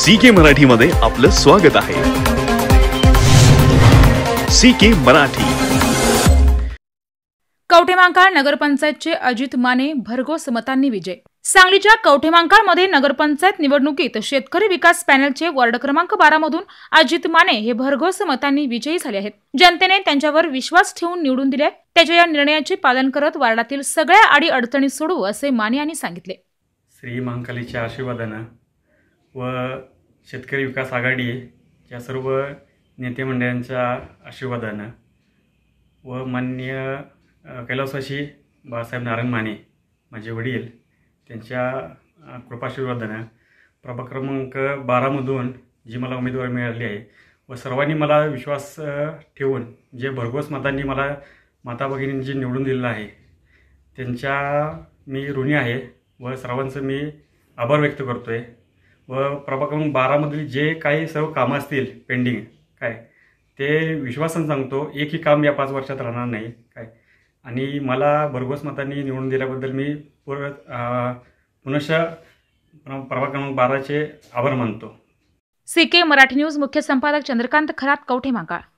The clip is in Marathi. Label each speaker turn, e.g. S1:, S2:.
S1: सी के मध्ये आपलं स्वागत आहे सी मराठी
S2: कवठेमांकाळ नगरपंचायतचे अजित माने भरघोस मतांनी विजय सांगलीच्या मध्ये नगरपंचायत निवडणुकीत शेतकरी विकास पॅनलचे वॉर्ड क्रमांक बारामधून अजित माने हे भरघोस मतांनी विजयी झाले आहेत जनतेने त्यांच्यावर विश्वास ठेवून निवडून दिले त्याच्या या निर्णयाचे पालन करत वार्डातील सगळ्या आडी अडचणी सोडवू असे माने यांनी सांगितले
S1: श्री महाकालीच्या आशीर्वादानं व शेतकरी विकास आघाडी या सर्व नेते मंडळांच्या आशीर्वादानं व माननीय कैलासवाशी बाळासाहेब नारायण माने माझे वडील त्यांच्या कृपाशीर्वादानं प्रभाग क्रमांक बारामधून जी मला उमेदवारी मिळाली आहे व सर्वांनी मला विश्वास ठेवून जे भरघोस मतांनी मला माता भगिनींची निवडून दिलेलं आहे त्यांच्या मी ऋणी आहे व सर्वांचं मी आभार व्यक्त करतो आहे व प्रभाग क्रमांक बारामधील जे काही सर्व कामं असतील पेंडिंग काय ते विश्वासानं सांगतो एकही काम या पाच वर्षात राहणार नाही काय आणि मला भरघोस मतांनी निवडून दिल्याबद्दल मी परत पुनश प्रभाग क्रमांक बाराचे आभार मानतो
S2: सी के मराठी न्यूज मुख्य संपादक चंद्रकांत खरात कवठे मागाळ